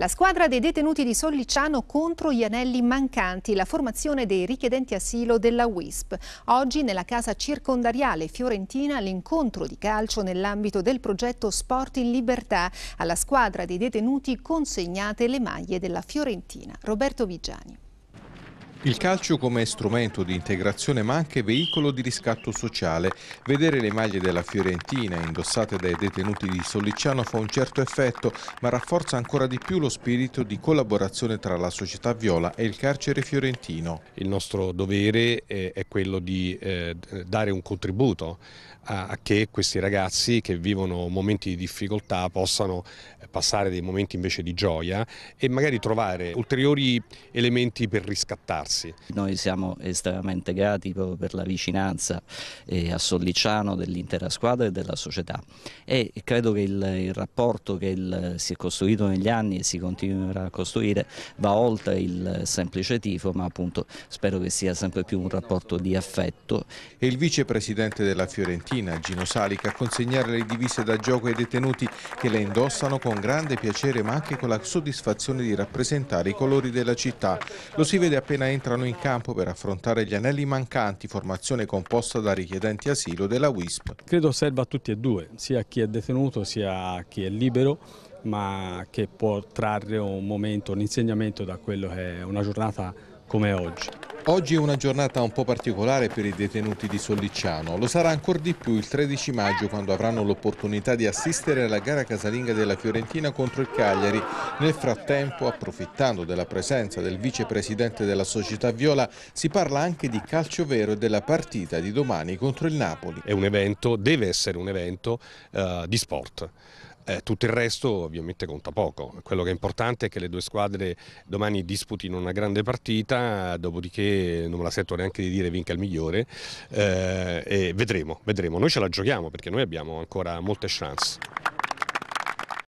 La squadra dei detenuti di Solliciano contro gli anelli mancanti, la formazione dei richiedenti asilo della WISP. Oggi nella casa circondariale fiorentina l'incontro di calcio nell'ambito del progetto Sport in Libertà. Alla squadra dei detenuti consegnate le maglie della Fiorentina. Roberto Vigiani. Il calcio come strumento di integrazione ma anche veicolo di riscatto sociale. Vedere le maglie della Fiorentina indossate dai detenuti di Sollicciano fa un certo effetto ma rafforza ancora di più lo spirito di collaborazione tra la società viola e il carcere fiorentino. Il nostro dovere eh, è quello di eh, dare un contributo a che questi ragazzi che vivono momenti di difficoltà possano eh, passare dei momenti invece di gioia e magari trovare ulteriori elementi per riscattarsi rilassarsi. Noi siamo estremamente grati proprio per la vicinanza eh, a Sollicciano dell'intera squadra e della società e credo che il, il rapporto che il, si è costruito negli anni e si continuerà a costruire va oltre il semplice tifo ma appunto spero che sia sempre più un rapporto di affetto. E il vicepresidente della Fiorentina Gino Salica a consegnare le divise da gioco ai detenuti che le indossano con grande piacere ma anche con la soddisfazione di rappresentare i colori della città. Lo si vede appena entrato entrano in campo per affrontare gli anelli mancanti, formazione composta da richiedenti asilo della WISP. Credo serva a tutti e due, sia a chi è detenuto sia a chi è libero, ma che può trarre un momento, un insegnamento da quello che è una giornata come oggi. Oggi è una giornata un po' particolare per i detenuti di Sollicciano, lo sarà ancora di più il 13 maggio quando avranno l'opportunità di assistere alla gara casalinga della Fiorentina contro il Cagliari. Nel frattempo, approfittando della presenza del vicepresidente della società Viola, si parla anche di calcio vero e della partita di domani contro il Napoli. È un evento, deve essere un evento uh, di sport. Eh, tutto il resto ovviamente conta poco, quello che è importante è che le due squadre domani disputino una grande partita, dopodiché non me la sento neanche di dire vinca il migliore eh, e vedremo, vedremo, noi ce la giochiamo perché noi abbiamo ancora molte chance.